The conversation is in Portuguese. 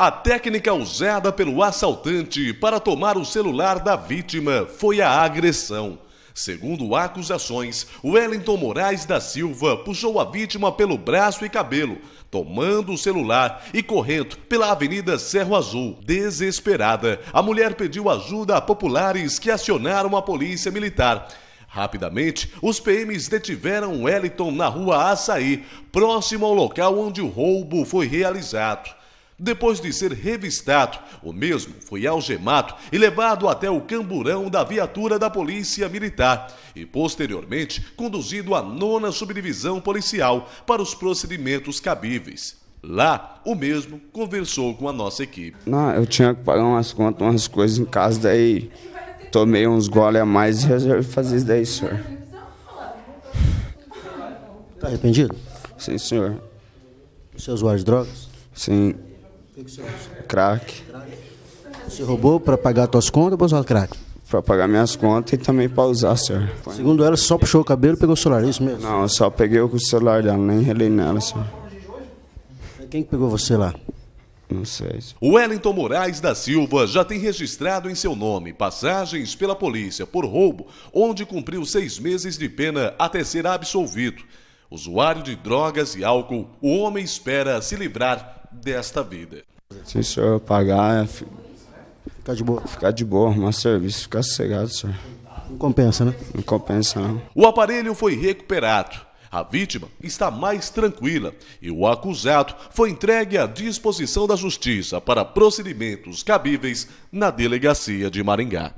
A técnica usada pelo assaltante para tomar o celular da vítima foi a agressão. Segundo acusações, Wellington Moraes da Silva puxou a vítima pelo braço e cabelo, tomando o celular e correndo pela Avenida Cerro Azul. Desesperada, a mulher pediu ajuda a populares que acionaram a polícia militar. Rapidamente, os PMs detiveram Wellington na rua Açaí, próximo ao local onde o roubo foi realizado. Depois de ser revistado, o mesmo foi algemado e levado até o camburão da viatura da Polícia Militar e, posteriormente, conduzido à nona subdivisão policial para os procedimentos cabíveis. Lá, o mesmo conversou com a nossa equipe. Não, eu tinha que pagar umas contas, umas coisas em casa, daí tomei uns goles a mais e resolvi fazer isso daí, senhor. Tá arrependido? Sim, senhor. Você é usuário de drogas? Sim que, Crack. Você roubou para pagar suas contas ou para usar crack? Para pagar minhas contas e também para usar, senhor. Segundo ela, só puxou o cabelo e pegou o celular, é isso mesmo? Não, eu só peguei o celular dela, nem relei nela, senhor. É, quem que pegou você lá? Não sei. O Wellington Moraes da Silva já tem registrado em seu nome passagens pela polícia por roubo, onde cumpriu seis meses de pena até ser absolvido. Usuário de drogas e álcool, o homem espera se livrar desta vida. Se o senhor pagar, é ficar de boa. Ficar de boa, arrumar serviço, ficar sossegado, senhor. Não compensa, né? Não compensa, não. O aparelho foi recuperado. A vítima está mais tranquila e o acusado foi entregue à disposição da Justiça para procedimentos cabíveis na Delegacia de Maringá.